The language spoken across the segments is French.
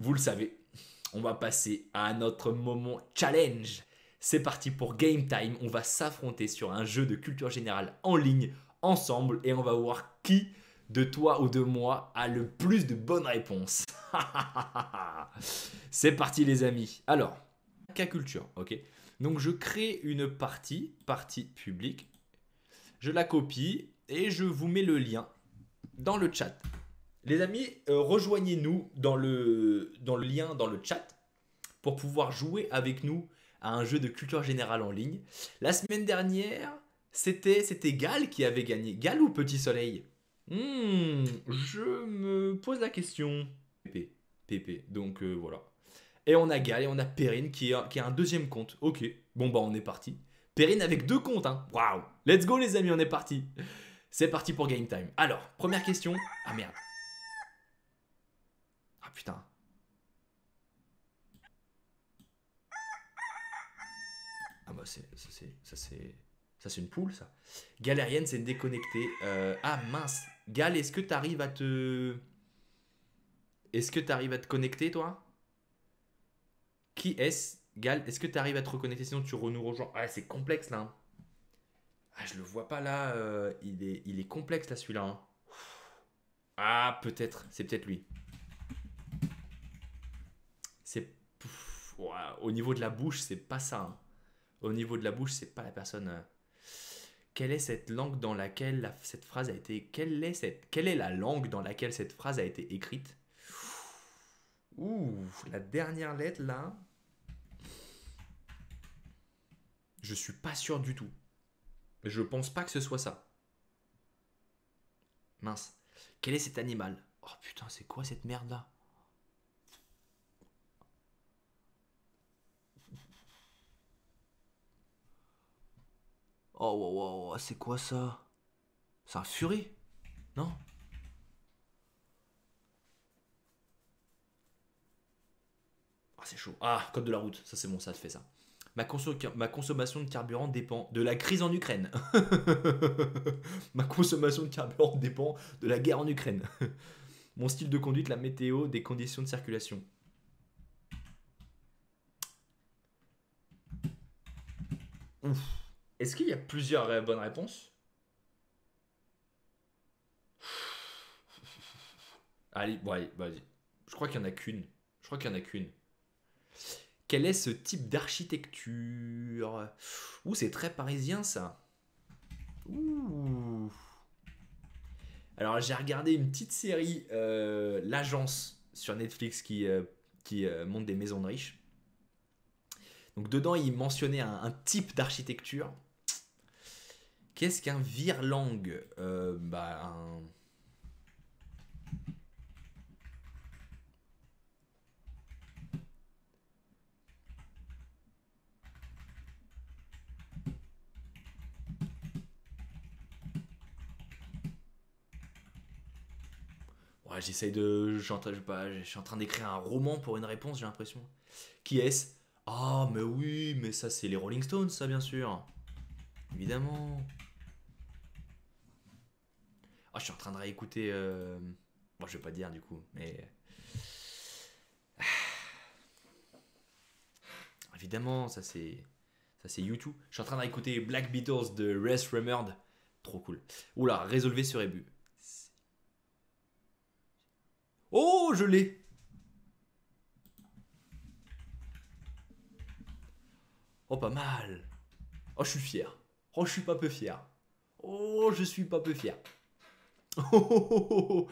vous le savez, on va passer à notre moment challenge. C'est parti pour Game Time, on va s'affronter sur un jeu de culture générale en ligne ensemble et on va voir qui de toi ou de moi a le plus de bonnes réponses. C'est parti les amis. Alors, cas culture, ok Donc je crée une partie, partie publique, je la copie et je vous mets le lien dans le chat. Les amis, euh, rejoignez-nous dans le, dans le lien dans le chat pour pouvoir jouer avec nous à un jeu de culture générale en ligne. La semaine dernière, c'était c'était Gal qui avait gagné. Gal ou Petit Soleil hmm, Je me pose la question. Pépé, Pépé. Donc euh, voilà. Et on a Gal et on a Perrine qui a, qui a un deuxième compte. Ok, bon bah on est parti. Perrine avec deux comptes, hein. Waouh Let's go les amis, on est parti. C'est parti pour Game Time. Alors, première question. Ah merde. Ah, putain. Ah bah c'est ça c'est ça c'est ça c'est une poule ça. Galérienne c'est déconnecté. Euh, ah mince. Gal est-ce que t'arrives à te est-ce que t'arrives à te connecter toi Qui est-ce Gal est-ce que t'arrives à te reconnecter sinon tu nous rejoins. Ah c'est complexe là. Hein. Ah je le vois pas là. Euh, il est complexe là celui-là. Hein. Ah peut-être c'est peut-être lui. Euh, au niveau de la bouche, c'est pas ça. Hein. Au niveau de la bouche, c'est pas la personne. Euh, quelle est cette langue dans laquelle cette phrase a été. est, cette, quelle est la langue dans laquelle cette phrase a été écrite Ouh, la dernière lettre là. Je suis pas sûr du tout. Je pense pas que ce soit ça. Mince. Quel est cet animal Oh putain, c'est quoi cette merde là Oh, c'est quoi ça C'est un furie Non Ah, c'est chaud. Ah, code de la route. Ça, c'est bon, ça te fait ça. Ma, ma, consommation de carburant dépend de la crise en Ukraine. ma consommation de carburant dépend de la guerre en Ukraine. Mon style de conduite, la météo, des conditions de circulation. Ouf. Est-ce qu'il y a plusieurs euh, bonnes réponses Allez, vas-y. Je crois qu'il y en a qu'une. Je crois qu'il y en a qu'une. Quel est ce type d'architecture Ouh, c'est très parisien ça. Ouh. Alors j'ai regardé une petite série, euh, L'Agence, sur Netflix qui, euh, qui monte des maisons de riches. Donc dedans, il mentionnait un type d'architecture. Qu'est-ce qu'un virlangue euh, Bah, un. Ouais, j'essaye de. Je suis, en train, d'écrire un roman pour une réponse, j'ai l'impression. Qui est-ce Ah, mais oui, mais ça, c'est les Rolling Stones, ça, bien sûr. Évidemment. Oh, je suis en train de réécouter. Euh, bon, je vais pas dire du coup, mais. Ah. Évidemment, ça c'est. Ça c'est YouTube. Je suis en train de réécouter Black Beatles de Res Remerd. Trop cool. Oula, résolvez ce rébut. Oh, je l'ai Oh, pas mal Oh, je suis fier Oh, je suis pas peu fier. Oh, je suis pas peu fier.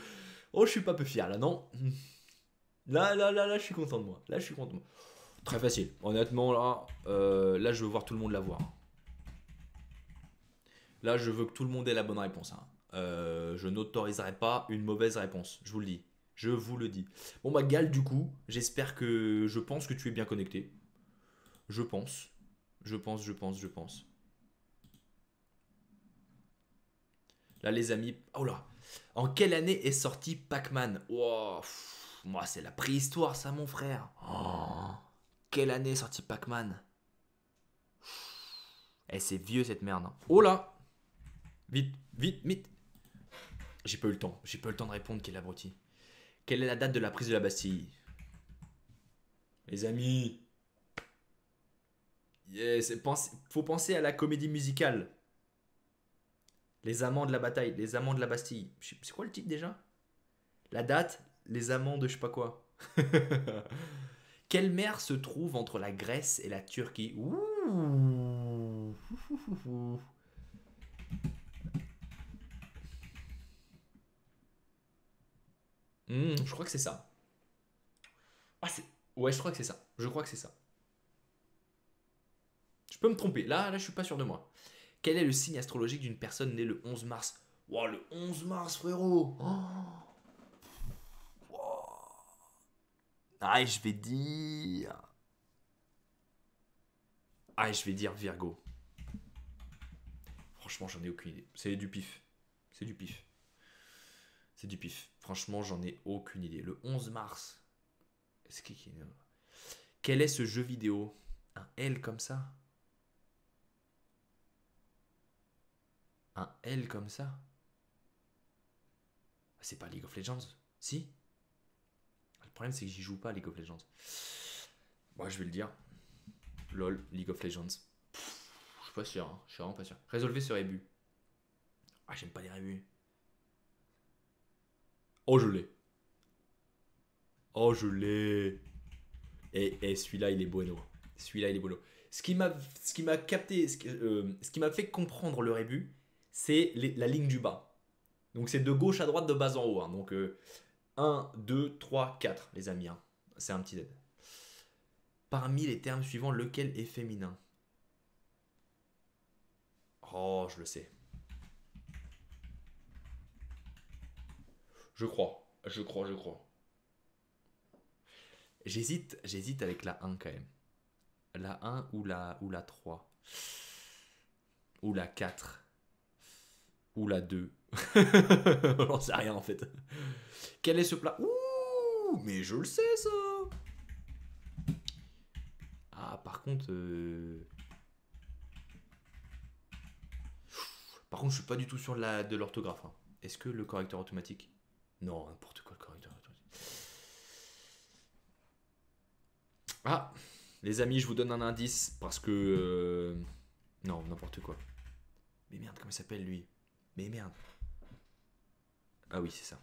Oh, je suis pas peu fier là, non Là, là, là, là, je suis content de moi. Là, je suis content de moi. Très facile. Honnêtement, là, euh, là, je veux voir tout le monde la voir. Là, je veux que tout le monde ait la bonne réponse. Hein. Euh, je n'autoriserai pas une mauvaise réponse. Je vous le dis. Je vous le dis. Bon, bah, Gal, du coup, j'espère que. Je pense que tu es bien connecté. Je pense. Je pense, je pense, je pense. Là, les amis, oh là En quelle année est sorti Pac-Man Moi, c'est la préhistoire, ça, mon frère oh, Quelle année est sorti Pac-Man Eh, c'est vieux, cette merde. Hein. Oh là Vite, vite, vite J'ai pas eu le temps. J'ai pas eu le temps de répondre, quel abruti. Quelle est la date de la prise de la Bastille Les amis Yes, faut penser à la comédie musicale. Les amants de la bataille, les amants de la Bastille. C'est quoi le titre déjà La date, les amants de je sais pas quoi. Quelle mer se trouve entre la Grèce et la Turquie Ouh. Hmm, je crois que c'est ça. Ah, ouais, je crois que c'est ça. Je crois que c'est ça. Je peux me tromper. Là, là, je suis pas sûr de moi. Quel est le signe astrologique d'une personne née le 11 mars Wow, le 11 mars, frérot oh. Ah, je vais dire... Ah, je vais dire Virgo. Franchement, j'en ai aucune idée. C'est du pif. C'est du pif. C'est du pif. Franchement, j'en ai aucune idée. Le 11 mars. Quel est ce jeu vidéo Un L comme ça Un L comme ça C'est pas League of Legends Si Le problème, c'est que j'y joue pas League of Legends. Moi, je vais le dire. LOL, League of Legends. je suis pas sûr, hein. je suis vraiment pas sûr. Résolvez ce rébut. Ah, j'aime pas les rébus. Oh, je l'ai. Oh, je l'ai. Et, et celui-là, il est bueno. Hein. Celui-là, il est bueno. Ce qui m'a capté, ce, euh, ce qui m'a fait comprendre le rébut, c'est la ligne du bas. Donc c'est de gauche à droite, de bas en haut. Hein. Donc 1, 2, 3, 4, les amis. Hein. C'est un petit Z. Parmi les termes suivants, lequel est féminin Oh, je le sais. Je crois, je crois, je crois. J'hésite, j'hésite avec la 1 quand même. La 1 ou la, ou la 3. Ou la 4. Ou la 2 On sait rien en fait. Quel est ce plat Ouh, mais je le sais ça Ah, par contre. Euh, par contre, je suis pas du tout sur de l'orthographe. Hein. Est-ce que le correcteur automatique Non, n'importe quoi le correcteur automatique. Ah Les amis, je vous donne un indice parce que. Euh, non, n'importe quoi. Mais merde, comment il s'appelle lui mais merde. Ah oui, c'est ça.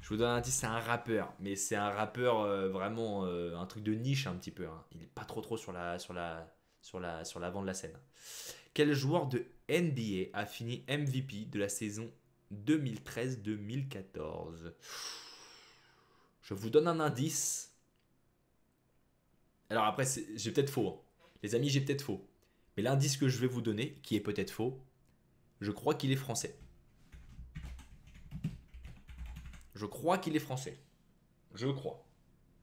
Je vous donne un indice, c'est un rappeur, mais c'est un rappeur euh, vraiment euh, un truc de niche un petit peu. Hein. Il n'est pas trop trop sur la sur la sur la sur l'avant de la scène. Quel joueur de NBA a fini MVP de la saison 2013-2014 Je vous donne un indice. Alors après, j'ai peut-être faux. Hein. Les amis, j'ai peut-être faux. Mais l'indice que je vais vous donner, qui est peut-être faux, je crois qu'il est français. Je crois qu'il est français. Je crois.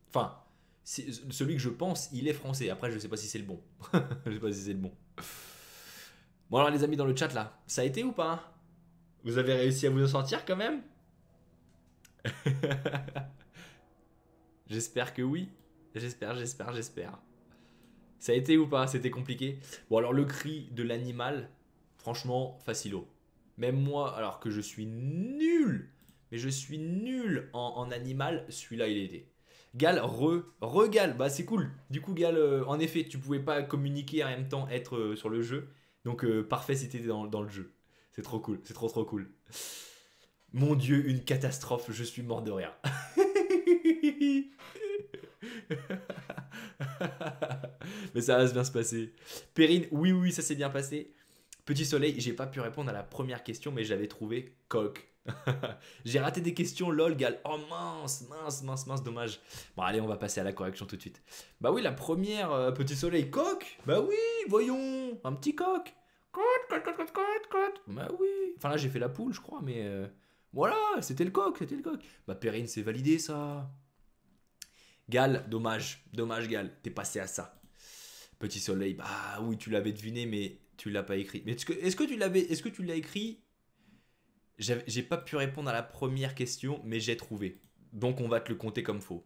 Enfin, celui que je pense, il est français. Après, je ne sais pas si c'est le bon. je ne sais pas si c'est le bon. Bon alors les amis dans le chat là, ça a été ou pas hein Vous avez réussi à vous en sortir quand même J'espère que oui. J'espère, j'espère, j'espère. Ça a été ou pas C'était compliqué Bon, alors le cri de l'animal, franchement, facilo. Même moi, alors que je suis nul, mais je suis nul en, animal, celui-là, il était. Gal, re, regal, bah c'est cool. Du coup, Gal, euh, en effet, tu pouvais pas communiquer en même temps, être euh, sur le jeu. Donc, euh, parfait c'était dans, dans le jeu. C'est trop cool, c'est trop trop cool. Mon dieu, une catastrophe, je suis mort de rire. mais ça va bien se passer. Perrine, oui, oui, ça s'est bien passé. Petit Soleil, j'ai pas pu répondre à la première question, mais j'avais trouvé coq. j'ai raté des questions, lol, gal. Oh mince, mince, mince, mince, dommage. Bon, allez, on va passer à la correction tout de suite. Bah oui, la première, euh, Petit Soleil, coq Bah oui, voyons, un petit coq. Coq, coq, coq, coq, coq, Bah oui. Enfin là, j'ai fait la poule, je crois, mais euh, voilà, c'était le coq, c'était le coq. Bah Perrine, c'est validé ça. Gal, dommage, dommage, Gal, t'es passé à ça. Petit Soleil, bah oui, tu l'avais deviné, mais tu l'as pas écrit. Mais est-ce que, est que tu l'avais, est-ce que tu l'as écrit J'ai pas pu répondre à la première question, mais j'ai trouvé. Donc on va te le compter comme faux.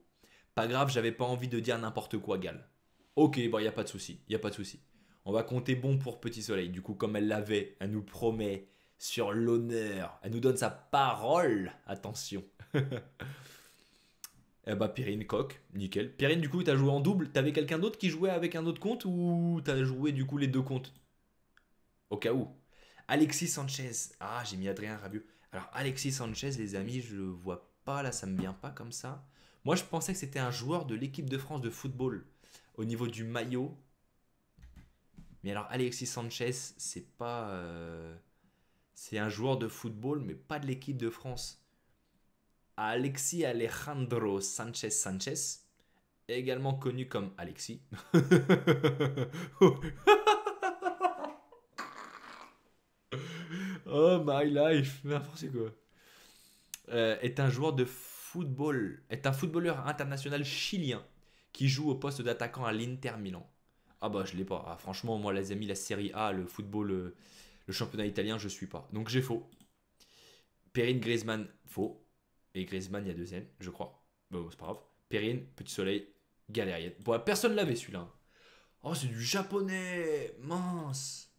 Pas grave, j'avais pas envie de dire n'importe quoi, Gal. Ok, bon, y a pas de souci, y a pas de souci. On va compter bon pour Petit Soleil. Du coup, comme elle l'avait, elle nous promet sur l'honneur. Elle nous donne sa parole. Attention. Eh bah Perrine, Coq, nickel. Perrine, du coup, tu as joué en double. T'avais quelqu'un d'autre qui jouait avec un autre compte ou t'as joué du coup les deux comptes Au cas où. Alexis Sanchez. Ah, j'ai mis Adrien Rabiot. Alors Alexis Sanchez, les amis, je le vois pas là, ça me vient pas comme ça. Moi, je pensais que c'était un joueur de l'équipe de France de football au niveau du maillot. Mais alors Alexis Sanchez, c'est pas, euh, c'est un joueur de football, mais pas de l'équipe de France. Alexis Alejandro Sanchez Sanchez, également connu comme Alexis. oh my life, n'importe quoi. Euh, est un joueur de football, est un footballeur international chilien qui joue au poste d'attaquant à l'Inter Milan. Ah bah je l'ai pas. Ah, franchement, moi les amis, la Série A, le football, euh, le, championnat italien, je suis pas. Donc j'ai faux. Perrine Griezmann, faux et Griezmann, il y a deuxième, je crois. Bon, c'est pas grave. Périne, Petit Soleil, Galérienne. Bon, personne l'avait celui-là. Hein. Oh, c'est du japonais Mince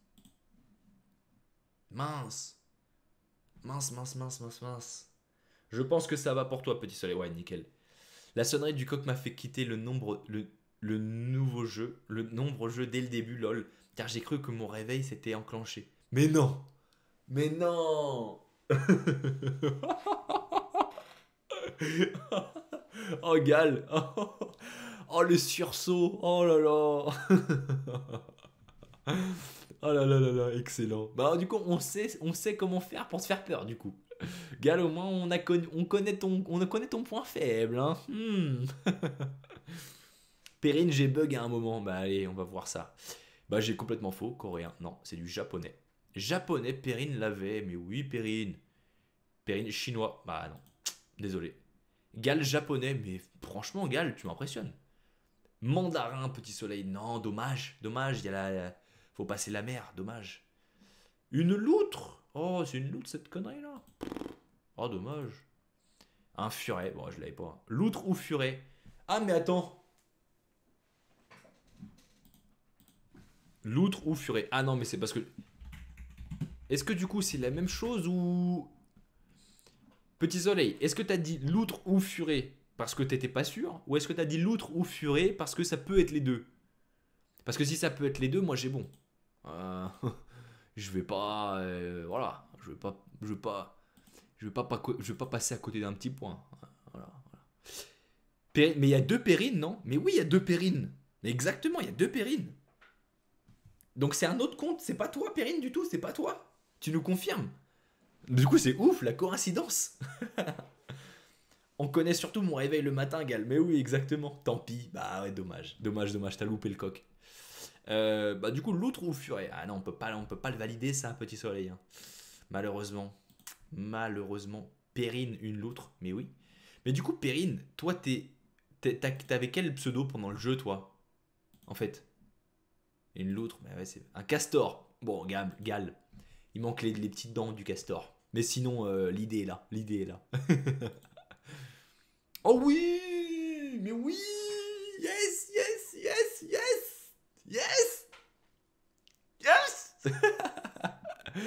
Mince Mince, mince, mince, mince, mince. Je pense que ça va pour toi, Petit Soleil. Ouais, nickel. La sonnerie du coq m'a fait quitter le nombre, le nouveau jeu, le nombre jeu dès le début, lol, car j'ai cru que mon réveil s'était enclenché. Mais non Mais non oh, Gal Oh, le sursaut Oh là là Oh là là là là, excellent. Bah, du coup, on sait, on sait comment faire pour se faire peur, du coup. Gal, au moins, on, a on, connaît, ton, on connaît ton point faible. Hein. Hmm. Perrine, j'ai bug à un moment. Bah, allez, on va voir ça. Bah, j'ai complètement faux. Coréen. Non, c'est du japonais. Japonais, Perrine l'avait. Mais oui, Perrine. Perrine, chinois. Bah, non. Désolé. Gal japonais, mais franchement, Gal, tu m'impressionnes. Mandarin, petit soleil, non, dommage, dommage, il y faut passer la mer, dommage. Une loutre Oh, c'est une loutre cette connerie là Oh, dommage. Un furet, bon, je l'avais pas. Loutre ou furet Ah, mais attends Loutre ou furet Ah non, mais c'est parce que. Est-ce que du coup, c'est la même chose ou Petit Soleil, est-ce que tu as dit loutre ou furet parce que t'étais pas sûr Ou est-ce que tu as dit loutre ou furet parce que ça peut être les deux Parce que si ça peut être les deux, moi j'ai bon. Euh, je vais pas. Euh, voilà. Je vais pas. Je vais pas. Je vais pas, pas je pas passer à côté d'un petit point. Mais il y a deux pérines, non Mais oui, il y a deux pérines. Exactement, il y a deux pérines. Donc c'est un autre compte, c'est pas toi, Périne, du tout, c'est pas toi. Tu nous confirmes du coup, c'est ouf la coïncidence. On connaît surtout mon réveil le matin, Gal. Mais oui, exactement. Tant pis. Bah ouais, dommage. Dommage, dommage. T'as loupé le coq. Euh, bah du coup, loutre ou Furet Ah non, on peut pas, on peut pas le valider ça, Petit Soleil. Hein. Malheureusement, malheureusement, Périne une loutre. Mais oui. Mais du coup, Périne toi, t'es, t'avais quel pseudo pendant le jeu, toi En fait, une loutre. Mais c'est un castor. Bon, Gal, Gal. Il manque les petites dents du castor. Mais sinon, euh, l'idée est là. L'idée est là. oh oui Mais oui Yes, yes, yes, yes Yes Yes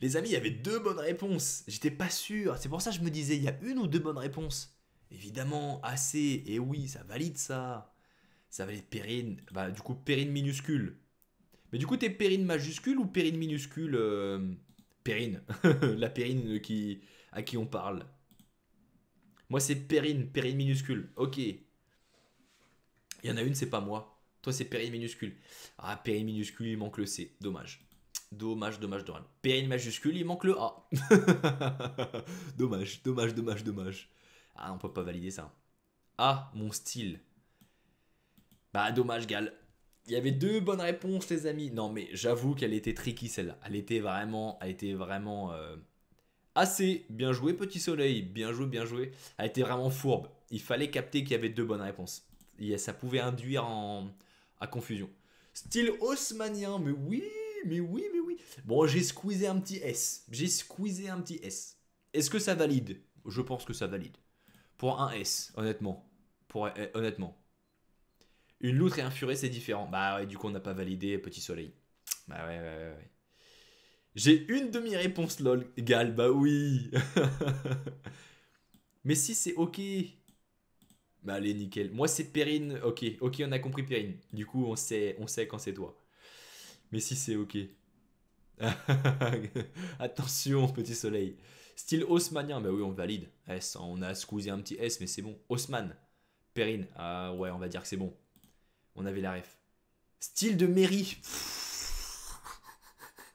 Les amis, il y avait deux bonnes réponses. J'étais pas sûr. C'est pour ça que je me disais, il y a une ou deux bonnes réponses. Évidemment, assez. Et oui, ça valide ça. Ça valide périne. Bah, du coup, périne minuscule. Mais du coup, t'es périne majuscule ou périne minuscule euh, Périne, la Perrine à qui on parle. Moi, c'est périne, périne minuscule. Ok. Il y en a une, c'est pas moi. Toi, c'est périne minuscule. Ah, Perrine minuscule, il manque le C. Dommage. Dommage, dommage, dommage. Périne majuscule, il manque le A. dommage, dommage, dommage, dommage. Ah, on peut pas valider ça. Ah, mon style. Bah, dommage, Gal. Il y avait deux bonnes réponses, les amis. Non, mais j'avoue qu'elle était tricky celle-là. Elle était vraiment, a été vraiment euh, assez bien joué petit soleil. Bien joué, bien joué. Elle était vraiment fourbe. Il fallait capter qu'il y avait deux bonnes réponses. Et ça pouvait induire en, à confusion. Style haussmanien, mais oui, mais oui, mais oui. Bon, j'ai squeezé un petit S. J'ai squeezé un petit S. Est-ce que ça valide Je pense que ça valide. Pour un S, honnêtement. Pour, eh, honnêtement. Une loutre et un furet, c'est différent. Bah ouais, du coup, on n'a pas validé Petit Soleil. Bah ouais, ouais, ouais. J'ai une demi-réponse, lol. Gal, bah oui. Mais si, c'est ok. Bah allez, nickel. Moi, c'est Perrine. Ok, ok, on a compris Perrine. Du coup, on sait, on sait quand c'est toi. Mais si, c'est ok. Attention, petit soleil. Style Haussmannien, bah oui, on valide. S, hein, on a squeezé un petit S, mais c'est bon. Haussmann. Perrine, ah ouais, on va dire que c'est bon on avait la ref. Style de mairie.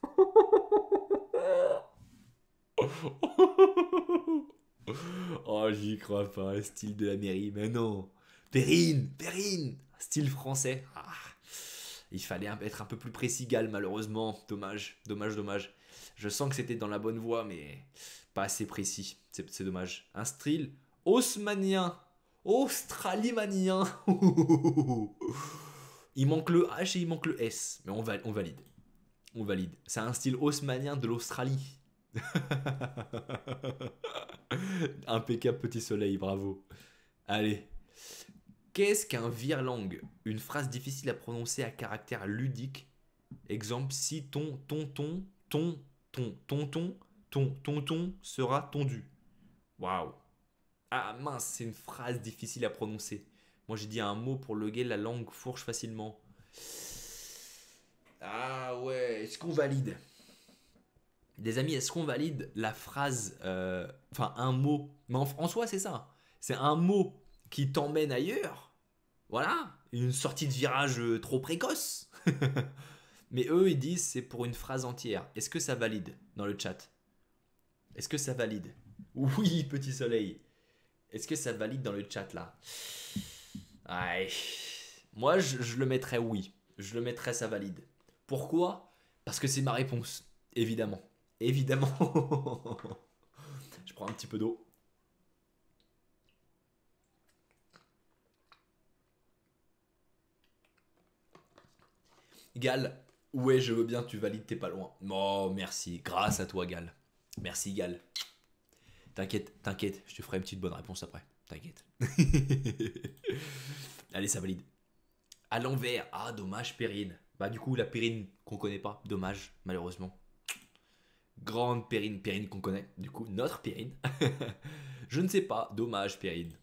oh, j'y crois pas. Style de la mairie, mais non. Perrine, Perrine. Style français. Ah. Il fallait être un peu plus précis, Gal, malheureusement. Dommage, dommage, dommage. Je sens que c'était dans la bonne voie, mais pas assez précis. C'est dommage. Un style haussmanien. Australimanien. il manque le H et il manque le S, mais on, va, on valide. On valide. C'est un style haussmanien de l'Australie. Impeccable petit soleil, bravo. Allez. Qu'est-ce qu'un Virlangue? Une phrase difficile à prononcer à caractère ludique. Exemple, si ton ton ton, ton, ton ton, ton ton ton sera tondu. Waouh ah mince, c'est une phrase difficile à prononcer. Moi j'ai dit un mot pour loguer la langue fourche facilement. Ah ouais, est-ce qu'on valide Des amis, est-ce qu'on valide la phrase, euh, enfin un mot Mais en, soi c'est ça. C'est un mot qui t'emmène ailleurs. Voilà, une sortie de virage euh, trop précoce. Mais eux, ils disent c'est pour une phrase entière. Est-ce que ça valide dans le chat Est-ce que ça valide Oui, petit soleil. Est-ce que ça valide dans le chat là Aïe. Moi, je, je, le mettrais oui. Je le mettrais ça valide. Pourquoi Parce que c'est ma réponse. Évidemment. Évidemment. je prends un petit peu d'eau. Gal, ouais, je veux bien, tu valides, t'es pas loin. Oh, merci. Grâce à toi, Gal. Merci, Gal. T'inquiète, t'inquiète, je te ferai une petite bonne réponse après. T'inquiète. Allez, ça valide. À l'envers. Ah, dommage, Périne. Bah, du coup, la Périne qu'on connaît pas. Dommage, malheureusement. Grande Périne, Périne qu'on connaît. Du coup, notre Périne. je ne sais pas. Dommage, Périne.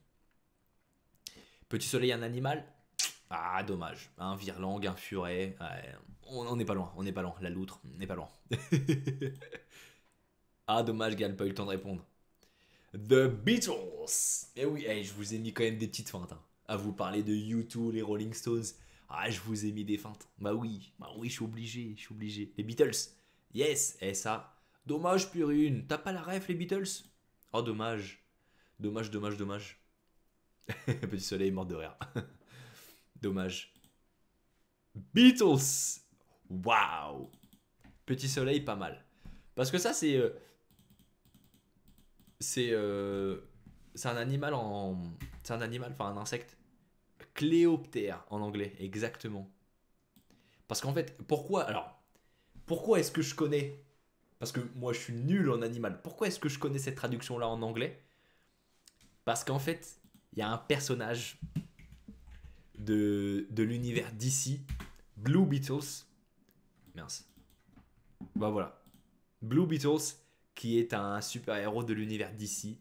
Petit soleil, un animal. Ah, dommage. Un virlangue, un furet. on n'est pas loin, on n'est pas loin. La loutre, on n'est pas loin. ah, dommage, Gal, pas eu le temps de répondre. The Beatles. Eh oui, eh, je vous ai mis quand même des petites feintes. Hein. À vous parler de U2, les Rolling Stones. Ah, je vous ai mis des feintes. Bah oui, bah oui, je suis obligé, je suis obligé. Les Beatles. Yes, et eh, ça. Dommage, Purine. T'as pas la ref, les Beatles Oh, dommage. Dommage, dommage, dommage. Petit soleil mort de rire. dommage. Beatles. Waouh. Petit soleil, pas mal. Parce que ça, c'est euh, euh, c'est un animal en. C'est un animal, enfin un insecte. Cléoptère en anglais, exactement. Parce qu'en fait, pourquoi. Alors, pourquoi est-ce que je connais. Parce que moi je suis nul en animal. Pourquoi est-ce que je connais cette traduction-là en anglais Parce qu'en fait, il y a un personnage de, de l'univers d'ici, Blue Beetles. Mince. Bah voilà. Blue Beetles qui est un super-héros de l'univers DC,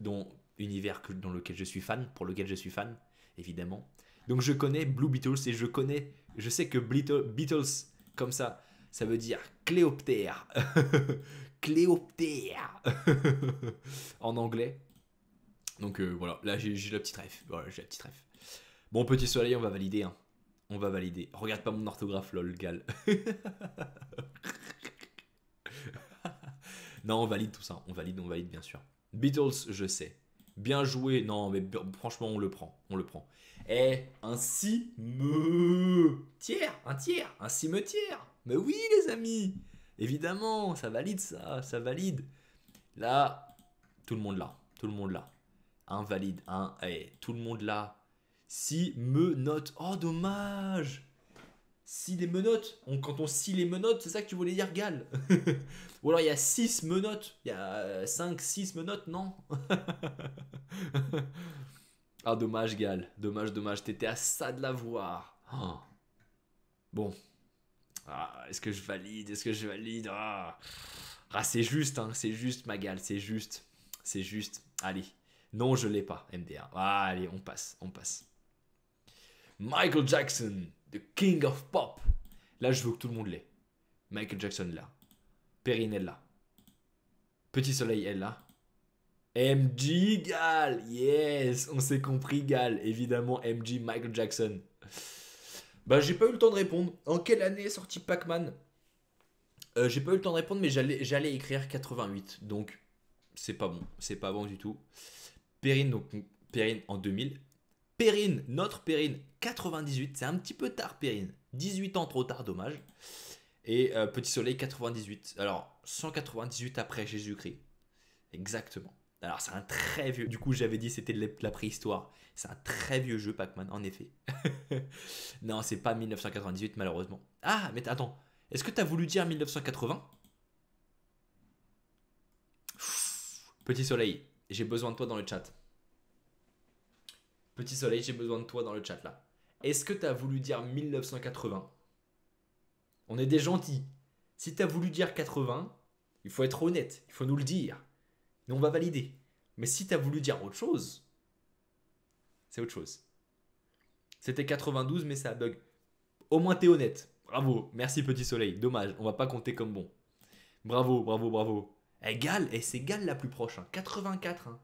dont univers dans lequel je suis fan, pour lequel je suis fan, évidemment. Donc je connais Blue Beatles et je connais, je sais que Beatles, comme ça, ça veut dire Cléoptère. Cléoptère en anglais. Donc euh, voilà, là j'ai la petite ref. Bon, petit soleil, on va valider. Hein. On va valider. Regarde pas mon orthographe, lol, gal. Non, on valide tout ça. On valide, on valide bien sûr. Beatles, je sais. Bien joué. Non, mais franchement, on le prend. On le prend. Eh, un cimetière. Un tiers. Un cimetière. Mais oui, les amis. Évidemment, ça valide ça. Ça valide. Là, tout le monde là. Tout le monde là. Invalide. Hein, eh, tout le monde là. Si me note. Oh, dommage. Si les menottes. quand on scie les menottes, c'est ça que tu voulais dire, Gal Ou alors il y a 6 menottes. Il y a 5, euh, 6 menottes, non Ah, dommage, Gal. Dommage, dommage. T'étais à ça de la voir. Ah. Bon. Ah, est-ce que je valide Est-ce que je valide Ah, ah c'est juste, hein. C'est juste, ma Gal. C'est juste. C'est juste. Allez. Non, je l'ai pas, MDR. allez, on passe. On passe. Michael Jackson, the king of pop. Là, je veux que tout le monde l'ait. Michael Jackson là. Perrine est là. Petit Soleil est là. MG Gal, yes, on s'est compris Gal, évidemment MG Michael Jackson. Bah j'ai pas eu le temps de répondre. En quelle année est sorti Pac-Man euh, J'ai pas eu le temps de répondre, mais j'allais écrire 88, donc c'est pas bon, c'est pas bon du tout. Perrine donc Perrine en 2000, Périne, notre Périne, 98. C'est un petit peu tard, Périne, 18 ans trop tard, dommage. Et euh, Petit Soleil, 98. Alors, 198 après Jésus-Christ. Exactement. Alors, c'est un très vieux. Du coup, j'avais dit c'était de la préhistoire. C'est un très vieux jeu, Pac-Man, en effet. non, c'est pas 1998, malheureusement. Ah, mais attends. Est-ce que t'as voulu dire 1980 Petit Soleil, j'ai besoin de toi dans le chat. Petit soleil, j'ai besoin de toi dans le chat là. Est-ce que t'as voulu dire 1980 On est des gentils. Si t'as voulu dire 80, il faut être honnête, il faut nous le dire. Mais on va valider. Mais si t'as voulu dire autre chose, c'est autre chose. C'était 92, mais ça bug. Au moins t'es honnête. Bravo, merci petit soleil. Dommage, on va pas compter comme bon. Bravo, bravo, bravo. Égal, eh, et eh, c'est Galles la plus proche. 84. Hein. hein.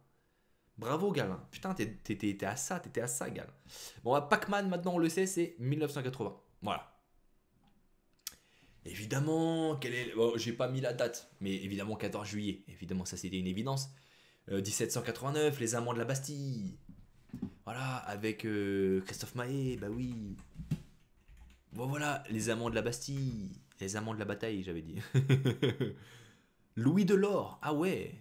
Bravo Galin. Putain, t'étais à ça, t'étais à ça Galin. Bon, Pac-Man, maintenant on le sait, c'est 1980. Voilà. Évidemment, est... J'ai pas mis la date, mais évidemment 14 juillet. Évidemment, ça c'était une évidence. 1789, euh, les amants de la Bastille. Voilà, avec euh, Christophe Maé, bah oui. Bon voilà, les amants de la Bastille. Les amants de la bataille, j'avais dit. Louis Delors, ah ouais.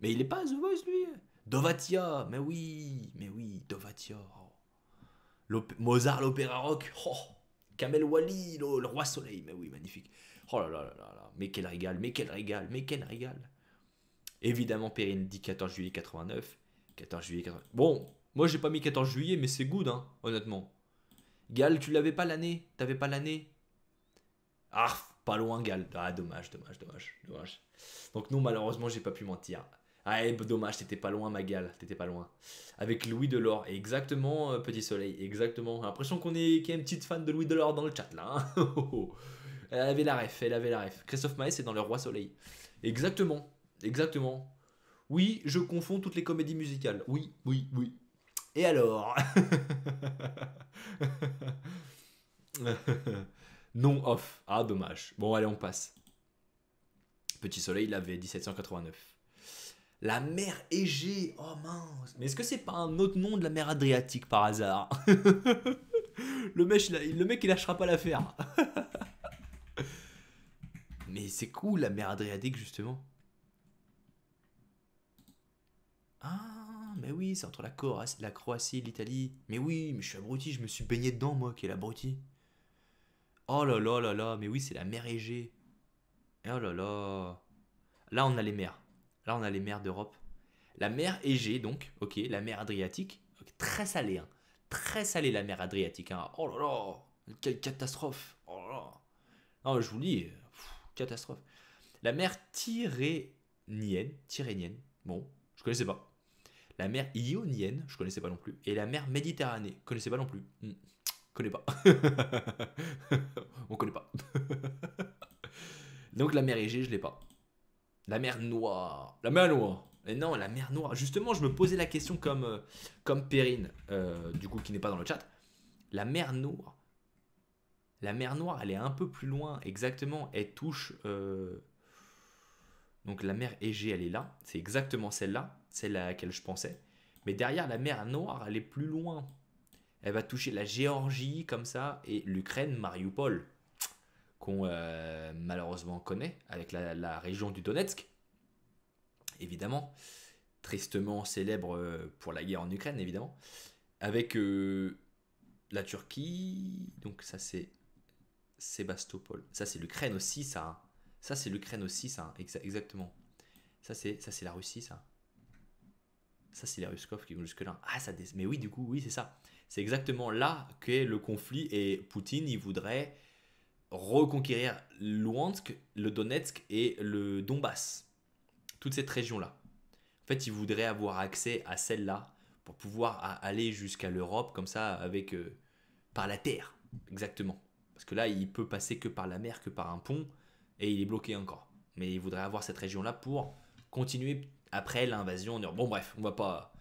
Mais il est pas The Voice, lui. Dovatia, mais oui, mais oui, Dovatia. Mozart, l'opéra rock. Oh. Kamel Wali, le, roi soleil. Mais oui, magnifique. Oh là là là là Mais quel régal, mais quel régal, mais quel régal. Évidemment, Périne dit 14 juillet 89. 14 juillet 89. Bon, moi j'ai pas mis 14 juillet, mais c'est good, hein, honnêtement. Gal, tu l'avais pas l'année T'avais pas l'année Ah, pas loin, Gal. Ah, dommage, dommage, dommage, dommage. Donc non, malheureusement, j'ai pas pu mentir. Ah, eh, dommage, t'étais pas loin, Magal, t'étais pas loin. Avec Louis Delors, exactement, euh, Petit Soleil, exactement. L'impression qu'on est, une petite fan de Louis Delors dans le chat, là. Hein. Oh, oh. elle avait la ref, elle avait la ref. Christophe Maes est dans Le Roi Soleil. Exactement, exactement. Oui, je confonds toutes les comédies musicales. Oui, oui, oui. Et alors Non off. Ah, dommage. Bon, allez, on passe. Petit Soleil, il avait 1789. La mer Égée. Oh mince. Mais est-ce que c'est pas un autre nom de la mer Adriatique par hasard le, mec, le mec, il lâchera pas l'affaire. Mais c'est cool la mer Adriatique justement. Ah, mais oui, c'est entre la, Corse, la Croatie et l'Italie. Mais oui, mais je suis abruti, je me suis baigné dedans moi, qui est l'abruti. Oh là là là là, mais oui, c'est la mer Égée. Oh là là. Là, on a les mers. Là, on a les mers d'Europe. La mer Égée, donc, ok, la mer Adriatique, très salée, hein, très salée la mer Adriatique. Hein. Oh là là, quelle catastrophe. Oh là là. Non, je vous dis, catastrophe. La mer Tyrrhénienne, Tyrrhénienne, bon, je connaissais pas. La mer Ionienne, je connaissais pas non plus. Et la mer Méditerranée, je connaissais pas non plus. Hmm, connais pas. on connaît pas. Donc la mer Égée, je l'ai pas. La mer Noire. La mer Noire. Et non, la mer Noire. Justement, je me posais la question comme, euh, comme Perrine, euh, du coup, qui n'est pas dans le chat. La mer Noire. La mer Noire, elle est un peu plus loin, exactement. Elle touche. Euh, donc la mer Égée, elle est là. C'est exactement celle-là, celle à laquelle je pensais. Mais derrière, la mer Noire, elle est plus loin. Elle va toucher la Géorgie, comme ça, et l'Ukraine, Mariupol qu'on euh, malheureusement connaît avec la, région du Donetsk, évidemment, tristement célèbre euh, pour la guerre en Ukraine, évidemment, avec euh, la Turquie, donc ça c'est Sébastopol, ça c'est l'Ukraine aussi, ça, hein. ça c'est l'Ukraine aussi, ça, hein. exactement, ça c'est ça c'est la Russie, ça. Ça, c'est les Ruskov qui vont jusque-là. Ah, ça, mais oui, du coup, oui, c'est ça. C'est exactement là qu'est le conflit et Poutine, il voudrait reconquérir Luhansk, le Donetsk et le Donbass. Toute cette région-là. En fait, il voudrait avoir accès à celle-là pour pouvoir aller jusqu'à l'Europe comme ça avec euh, par la terre exactement parce que là il peut passer que par la mer que par un pont et il est bloqué encore mais il voudrait avoir cette région là pour continuer après l'invasion bon bref on ne pas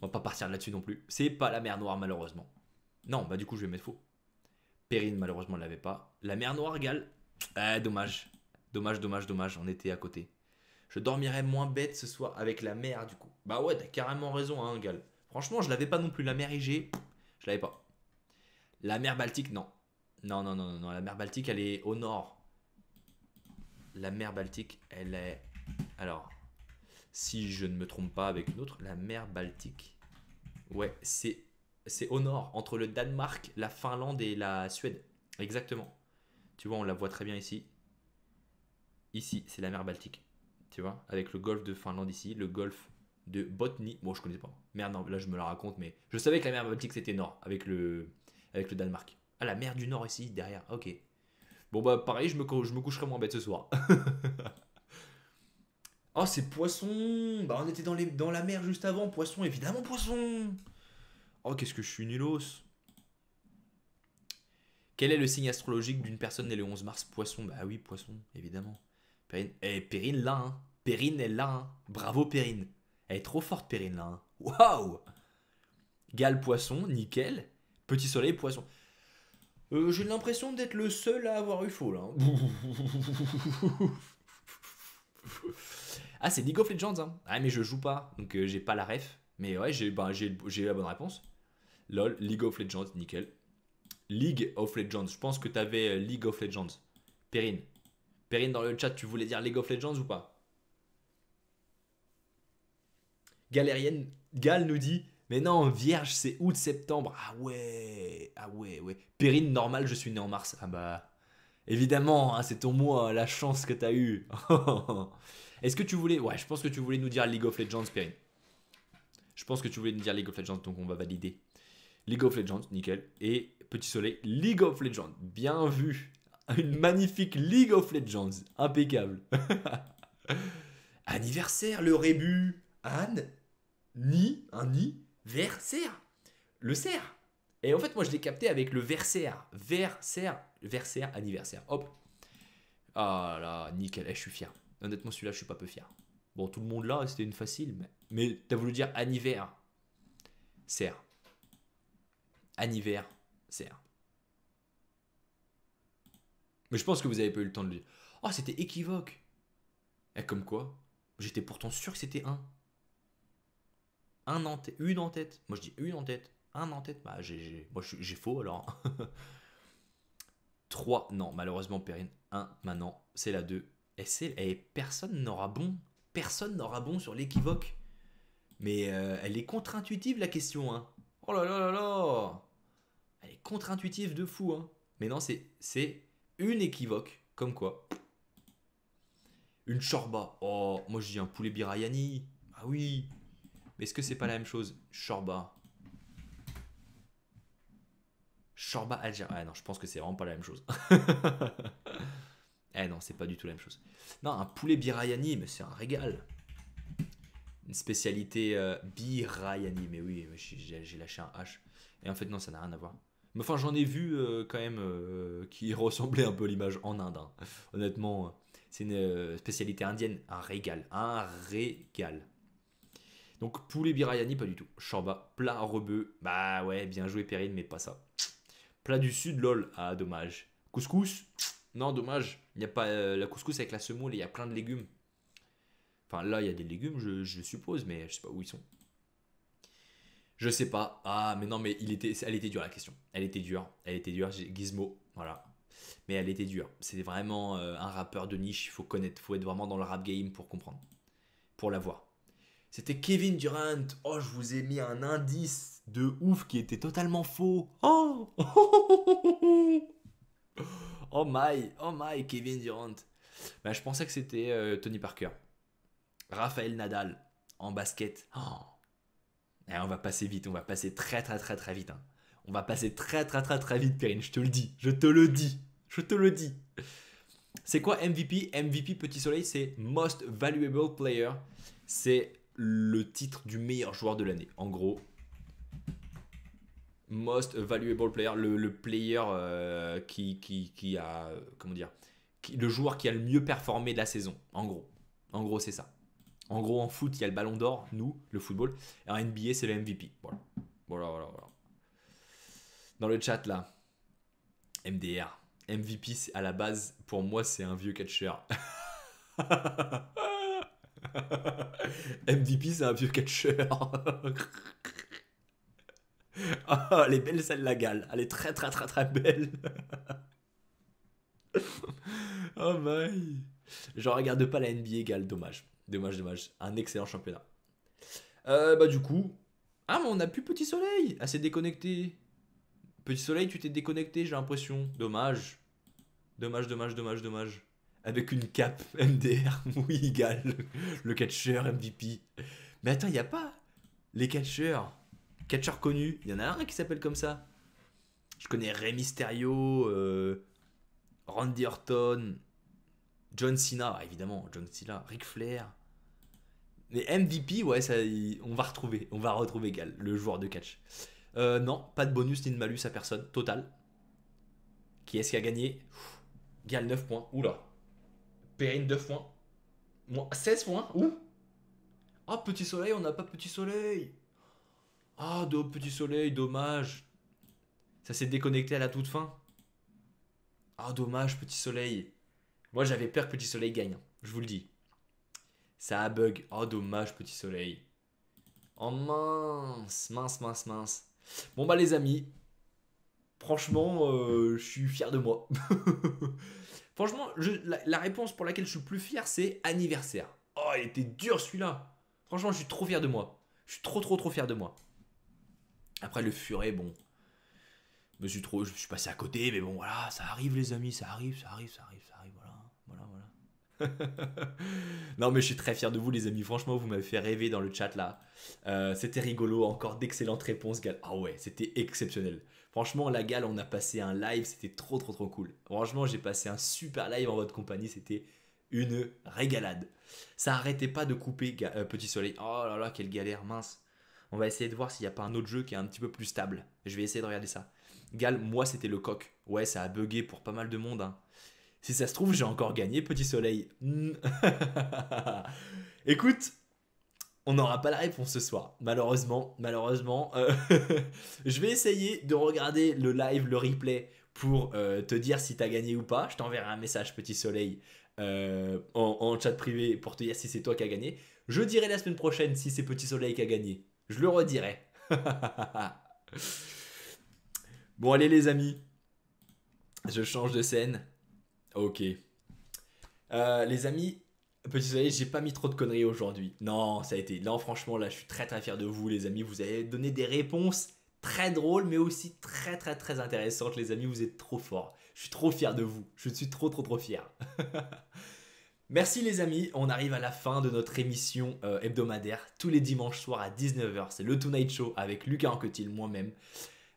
on va pas partir là-dessus non plus c'est pas la mer Noire malheureusement non bah du coup je vais mettre faux Perrine, malheureusement, ne l'avait pas. La mer Noire, Gal. Eh, dommage. Dommage, dommage, dommage. On était à côté. Je dormirais moins bête ce soir avec la mer, du coup. Bah ouais, t'as carrément raison, hein, Gal. Franchement, je l'avais pas non plus. La mer IG, je l'avais pas. La mer Baltique, non. Non, non, non, non, non. La mer Baltique, elle est au nord. La mer Baltique, elle est. Alors, si je ne me trompe pas avec une autre, la mer Baltique. Ouais, c'est c'est au nord, entre le Danemark, la Finlande et la Suède. Exactement. Tu vois, on la voit très bien ici. Ici, c'est la mer Baltique. Tu vois, avec le golfe de Finlande ici, le golfe de Botnie. Bon, je connais pas. Merde, là, je me la raconte, mais je savais que la mer Baltique, c'était nord, avec le, avec le Danemark. Ah, la mer du Nord ici, derrière. Ok. Bon, bah, pareil, je me, je me coucherai moins bête ce soir. oh, c'est poisson Bah, on était dans, dans la mer juste avant. Poisson, évidemment, poisson Oh, qu'est-ce que je suis nulos Quel est le signe astrologique d'une personne née le 11 mars Poisson. Bah oui, poisson, évidemment. Périne, eh, Périne là, hein. elle est là, hein. Bravo, Périne. Elle est trop forte, Périne, là. Hein. Waouh Gal, poisson, nickel. Petit soleil, poisson. Euh, J'ai l'impression d'être le seul à avoir eu faux, là. Hein. Ah, c'est League of Legends, hein. Ah, mais je joue pas, donc euh, j'ai pas la ref. Mais ouais, j'ai eu bah, la bonne réponse. LOL, League of Legends, nickel. League of Legends, je pense que tu avais euh, League of Legends. Perrine. Perrine, dans le chat, tu voulais dire League of Legends ou pas Galérienne, Gal nous dit mais non, vierge, c'est août-septembre. Ah ouais, ah ouais, ouais. Périne, normal, je suis né en mars. Ah bah, évidemment, hein, c'est ton mois, la chance que t'as eue. Est-ce que tu voulais. Ouais, je pense que tu voulais nous dire League of Legends, Perrine. Je pense que tu voulais nous dire League of Legends, donc on va valider. League of Legends, nickel. Et Petit Soleil, League of Legends, bien vu. Une magnifique League of Legends, impeccable. Anniversaire, le rébut. Anne, ni, un ni, versaire. Le cerf. Et en fait, moi, je l'ai capté avec le verser. Verser, Verser, anniversaire. Hop. Ah là, nickel, eh, je suis fier. Honnêtement, celui-là, je suis pas peu fier. Bon, tout le monde là, c'était une facile, mais, mais t'as voulu dire anniversaire anniversaire. Mais je pense que vous avez pas eu le temps de le dire. Oh, c'était équivoque. Et eh, comme quoi J'étais pourtant sûr que c'était un. Un en tête, une en tête. Moi je dis une en tête, un en tête. Bah, j'ai, moi j'ai faux alors. Trois. non, malheureusement Perrine, Un. maintenant, c'est la deux. Et, eh, eh, personne n'aura bon. Personne n'aura bon sur l'équivoque. Mais euh, elle est contre-intuitive la question. Hein. Oh là là là là Elle est contre-intuitive de fou, hein. Mais non, c'est une équivoque, comme quoi. Une chorba. Oh, moi je dis un poulet birayani. Ah oui. Mais est-ce que c'est pas la même chose Chorba. Chorba algérien. Ah non, je pense que c'est vraiment pas la même chose. eh non, c'est pas du tout la même chose. Non, un poulet birayani, mais c'est un régal une spécialité euh, birayani. Mais oui, j'ai lâché un H. Et en fait, non, ça n'a rien à voir. Mais enfin, j'en ai vu euh, quand même euh, qui ressemblait un peu l'image en Inde. Hein. Honnêtement, c'est une spécialité indienne. Un régal. Un régal. Donc, poulet birayani, pas du tout. Chamba. plat rebeu. Bah ouais, bien joué Perrine, mais pas ça. Plat du sud, lol. Ah, dommage. Couscous Non, dommage. Il n'y a pas la couscous avec la semoule il y a plein de légumes. Enfin, là, il y a des légumes, je, suppose, mais je ne sais pas où ils sont. Je sais pas. Ah, mais non, mais il était, elle était dure la question. Elle était dure. Elle était dure. Gizmo, voilà. Mais elle était dure. C'est vraiment euh, un rappeur de niche. Il faut connaître. Il faut être vraiment dans le rap game pour comprendre. Pour l'avoir. C'était Kevin Durant. Oh, je vous ai mis un indice de ouf qui était totalement faux. Oh Oh my, oh my, Kevin Durant. Bah, je pensais que c'était euh, Tony Parker. Raphaël Nadal en basket. Oh. Eh, on va passer vite, on va passer très très très très vite. Hein. On va passer très très très très vite, Perrine, je te le dis, je te le dis, je te le dis. C'est quoi MVP MVP Petit Soleil, c'est Most Valuable Player. C'est le titre du meilleur joueur de l'année. En gros, Most Valuable Player, le, player euh, qui, qui, a, euh, comment dire, le joueur qui a le mieux performé de la saison. En gros, en gros c'est ça. En gros, en foot, il y a le ballon d'or, nous, le football. Et NBA, c'est le MVP. Voilà. Voilà, voilà, Dans le chat, là, MDR. MVP, à la base, pour moi, c'est un vieux catcheur. MVP, c'est un vieux catcheur. oh, les belles belle celle-là, Gale. Elle est très, très, très, très belle. oh my. Je regarde pas la NBA, Gal. dommage. Dommage, dommage. Un excellent championnat. Euh, bah du coup... Ah mais on a plus Petit Soleil Ah c'est déconnecté. Petit Soleil, tu t'es déconnecté, j'ai l'impression. Dommage. Dommage, dommage, dommage, dommage. Avec une cape MDR, Oui, égal. le catcheur MVP. Mais attends, il n'y a pas les catcheurs. Catcheurs connu. Il y en a un qui s'appelle comme ça. Je connais Ray Mysterio, euh, Randy Orton, John Cena, évidemment, John Cena, Ric Flair. Mais MVP, ouais, ça, on va retrouver, on va retrouver Gal, le joueur de catch. Euh, non, pas de bonus ni de malus à personne, total. Qui est-ce qui a gagné Gal 9 points, oula. Perrine 9 points. Moi, 16 points, ouh. Ah, petit soleil, on n'a pas petit soleil. Ah, petit soleil, dommage. Ça s'est déconnecté à la toute fin. Ah, dommage, petit soleil. Moi, j'avais peur que petit soleil gagne, hein, je vous le dis. Ça a bug. Oh, dommage, petit soleil. Oh mince, mince, mince, mince. Bon, bah, les amis, franchement, euh, je suis fier de moi. franchement, la, réponse pour laquelle je suis le plus fier, c'est anniversaire. Oh, il était dur celui-là. Franchement, je suis trop fier de moi. Je suis trop, trop, trop fier de moi. Après, le furet, bon. Je me suis, trop, je suis passé à côté, mais bon, voilà, ça arrive, les amis, ça arrive, ça arrive, ça arrive, ça arrive, Voilà, voilà. non, mais je suis très fier de vous, les amis. Franchement, vous m'avez fait rêver dans le chat là. Euh, c'était rigolo. Encore d'excellentes réponses, Gal. Ah ouais, c'était exceptionnel. Franchement, la Gal, on a passé un live. C'était trop, trop, trop cool. Franchement, j'ai passé un super live en votre compagnie. C'était une régalade. Ça arrêtait pas de couper, euh, Petit Soleil. Oh là là, quelle galère, mince. On va essayer de voir s'il n'y a pas un autre jeu qui est un petit peu plus stable. Je vais essayer de regarder ça. Gal, moi, c'était le coq. Ouais, ça a bugué pour pas mal de monde. Hein. Si ça se trouve, j'ai encore gagné, petit soleil. Hmm. Écoute, on n'aura pas la réponse ce soir. Malheureusement, malheureusement. Euh, je vais essayer de regarder le live, le replay, pour euh, te dire si tu as gagné ou pas. Je t'enverrai un message, petit soleil, euh, en, en, chat privé pour te dire si c'est toi qui as gagné. Je dirai la semaine prochaine si c'est petit soleil qui a gagné. Je le redirai. bon, allez, les amis. Je change de scène. Ok. Euh, les amis, petit soleil, j'ai pas mis trop de conneries aujourd'hui. Non, ça a été. Non, franchement, là, je suis très très fier de vous, les amis. Vous avez donné des réponses très drôles, mais aussi très très très intéressantes, les amis. Vous êtes trop forts. Je suis trop fier de vous. Je suis trop trop trop fier. Merci les amis, on arrive à la fin de notre émission euh, hebdomadaire tous les dimanches soir à 19h. C'est le Tonight Show avec Lucas Anquetil, moi-même.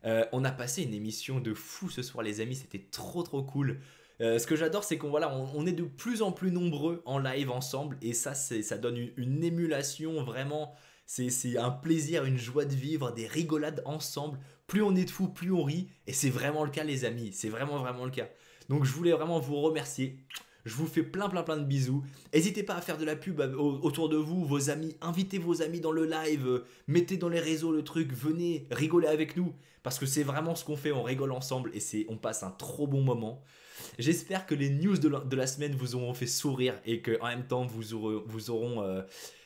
Euh, on a passé une émission de fou ce soir les amis, c'était trop trop cool. Euh, ce que j'adore, c'est qu'on voilà, on, est de plus en plus nombreux en live ensemble et ça, ça donne une, émulation vraiment. C'est un plaisir, une joie de vivre, des rigolades ensemble. Plus on est de fous, plus on rit. Et c'est vraiment le cas, les amis. C'est vraiment, vraiment le cas. Donc, je voulais vraiment vous remercier. Je vous fais plein, plein, plein de bisous. N'hésitez pas à faire de la pub autour de vous, vos amis. Invitez vos amis dans le live. Mettez dans les réseaux le truc. Venez rigoler avec nous. Parce que c'est vraiment ce qu'on fait. On rigole ensemble et on passe un trop bon moment. J'espère que les news de la, de la, semaine vous auront fait sourire et que en même temps vous, vous auront euh,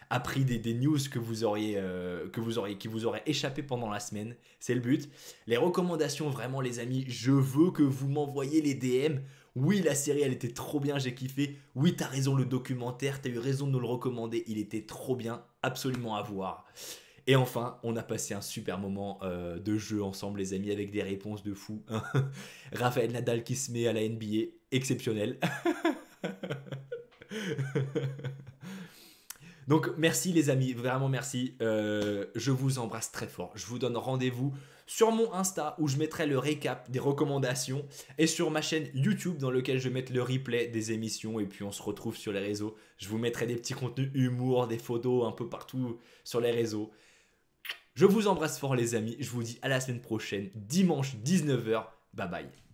appris des, news que vous auriez, euh, que vous auriez, qui vous auraient échappé pendant la semaine. C'est le but. Les recommandations, vraiment les amis, je veux que vous m'envoyiez les DM. Oui, la série, elle était trop bien, j'ai kiffé. Oui, t'as raison, le documentaire, t'as eu raison de nous le recommander, il était trop bien, absolument à voir. Et enfin, on a passé un super moment euh, de jeu ensemble, les amis, avec des réponses de fou. Raphaël Nadal qui se met à la NBA, exceptionnel. Donc merci les amis, vraiment merci. Euh, je vous embrasse très fort. Je vous donne rendez-vous sur mon Insta où je mettrai le récap des recommandations et sur ma chaîne YouTube dans laquelle je mettrai le replay des émissions et puis on se retrouve sur les réseaux. Je vous mettrai des petits contenus humour, des photos un peu partout sur les réseaux. Je vous embrasse fort les amis, je vous dis à la semaine prochaine, dimanche 19h, bye bye.